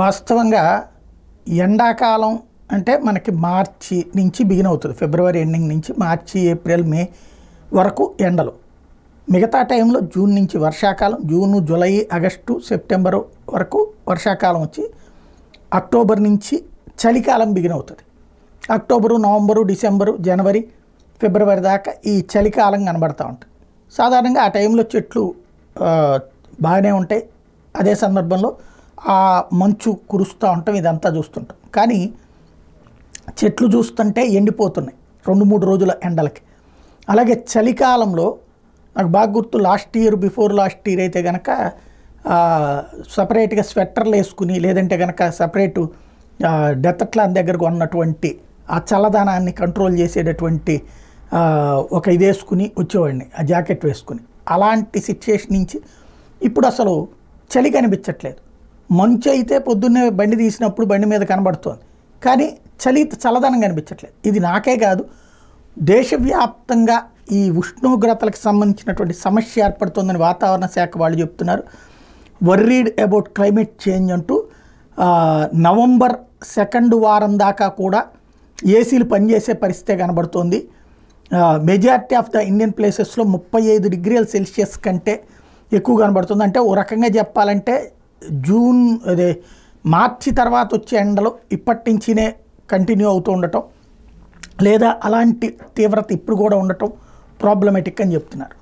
వాస్తవంగా ఎండాకాలం అంటే మనకి మార్చి నుంచి బిగిన్ అవుతుంది ఫిబ్రవరి ఎండింగ్ నుంచి మార్చి ఏప్రిల్ మే వరకు ఎండలు మిగతా టైంలో జూన్ నుంచి వర్షాకాలం జూను జూలై ఆగస్టు సెప్టెంబరు వరకు వర్షాకాలం వచ్చి అక్టోబర్ నుంచి చలికాలం బిగిన్ అవుతుంది అక్టోబరు నవంబరు డిసెంబరు జనవరి ఫిబ్రవరి దాకా ఈ చలికాలం కనబడుతూ ఉంటుంది సాధారణంగా ఆ టైంలో చెట్లు బాగానే ఉంటాయి అదే సందర్భంలో ఆ మంచు కురుస్తూ ఉంటాం ఇదంతా చూస్తుంటాం కానీ చెట్లు చూస్తుంటే ఎండిపోతున్నాయి రెండు మూడు రోజుల ఎండలకి అలాగే చలికాలంలో నాకు బాగా గుర్తు last year before last year అయితే కనుక సపరేట్గా స్వెట్టర్లు వేసుకుని లేదంటే కనుక సపరేట్ డెత్తట్లాన్ దగ్గరకు ఉన్నటువంటి ఆ చల్లదనాన్ని కంట్రోల్ చేసేటటువంటి ఒక ఇది వేసుకుని వచ్చేవాడిని ఆ జాకెట్ వేసుకుని అలాంటి సిచ్యుయేషన్ నుంచి ఇప్పుడు అసలు చలి కనిపించట్లేదు మంచు అయితే పొద్దున్నే బండి తీసినప్పుడు బండి మీద కనబడుతోంది కానీ చలి చలదనం కనిపించట్లేదు ఇది నాకే కాదు దేశవ్యాప్తంగా ఈ ఉష్ణోగ్రతలకు సంబంధించినటువంటి సమస్య ఏర్పడుతుందని వాతావరణ శాఖ వాళ్ళు చెప్తున్నారు వర్రీడ్ అబౌట్ క్లైమేట్ చేంజ్ అంటూ నవంబర్ సెకండ్ వారం దాకా కూడా ఏసీలు పనిచేసే పరిస్థితే కనబడుతోంది మెజారిటీ ఆఫ్ ద ఇండియన్ ప్లేసెస్లో ముప్పై ఐదు డిగ్రీల సెల్సియస్ కంటే ఎక్కువ కనబడుతుంది అంటే ఓ రకంగా చెప్పాలంటే జూన్ అదే మార్చి తర్వాత వచ్చే ఎండలు ఇప్పటి నుంచినే కంటిన్యూ అవుతూ ఉండటం లేదా అలాంటి తీవ్రత ఇప్పుడు కూడా ఉండటం ప్రాబ్లమేటిక్ అని చెప్తున్నారు